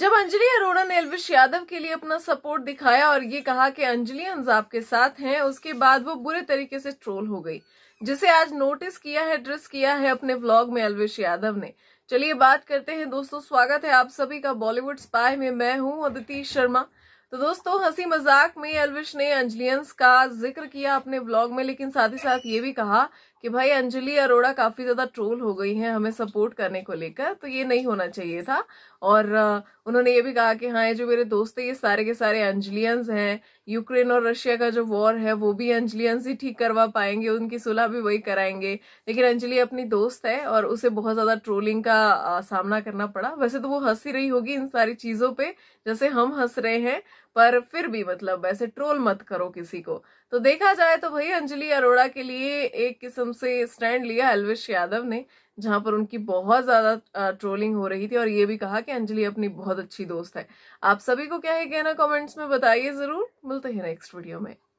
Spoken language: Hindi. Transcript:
जब अंजलि अरोड़ा ने एलविश यादव के लिए अपना सपोर्ट दिखाया और ये कहा कि अंजलि अंजाब के साथ हैं उसके बाद वो बुरे तरीके से ट्रोल हो गई जिसे आज नोटिस किया है ड्रेस किया है अपने व्लॉग में एलविश यादव ने चलिए बात करते हैं दोस्तों स्वागत है आप सभी का बॉलीवुड स्पाई में मैं हूँ अदिति शर्मा तो दोस्तों हंसी मजाक में अलविश ने अंजलियंस का जिक्र किया अपने ब्लॉग में लेकिन साथ ही साथ ये भी कहा कि भाई अंजलि अरोड़ा काफी ज्यादा ट्रोल हो गई हैं हमें सपोर्ट करने को लेकर तो ये नहीं होना चाहिए था और उन्होंने ये भी कहा कि हाँ ये जो मेरे दोस्त है ये सारे के सारे अंजलियंस हैं यूक्रेन और रशिया का जो वॉर है वो भी अंजलियंस ही ठीक करवा पाएंगे उनकी सुलह भी वही कराएंगे लेकिन अंजलि अपनी दोस्त है और उसे बहुत ज्यादा ट्रोलिंग का सामना करना पड़ा वैसे तो वो हंसी रही होगी इन सारी चीजों पर जैसे हम हंस रहे हैं पर फिर भी मतलब ऐसे ट्रोल मत करो किसी को तो देखा जाए तो भाई अंजलि अरोड़ा के लिए एक किस्म से स्टैंड लिया अलविश यादव ने जहां पर उनकी बहुत ज्यादा ट्रोलिंग हो रही थी और ये भी कहा कि अंजलि अपनी बहुत अच्छी दोस्त है आप सभी को क्या है कहना कमेंट्स में बताइए जरूर मिलते हैं नेक्स्ट वीडियो में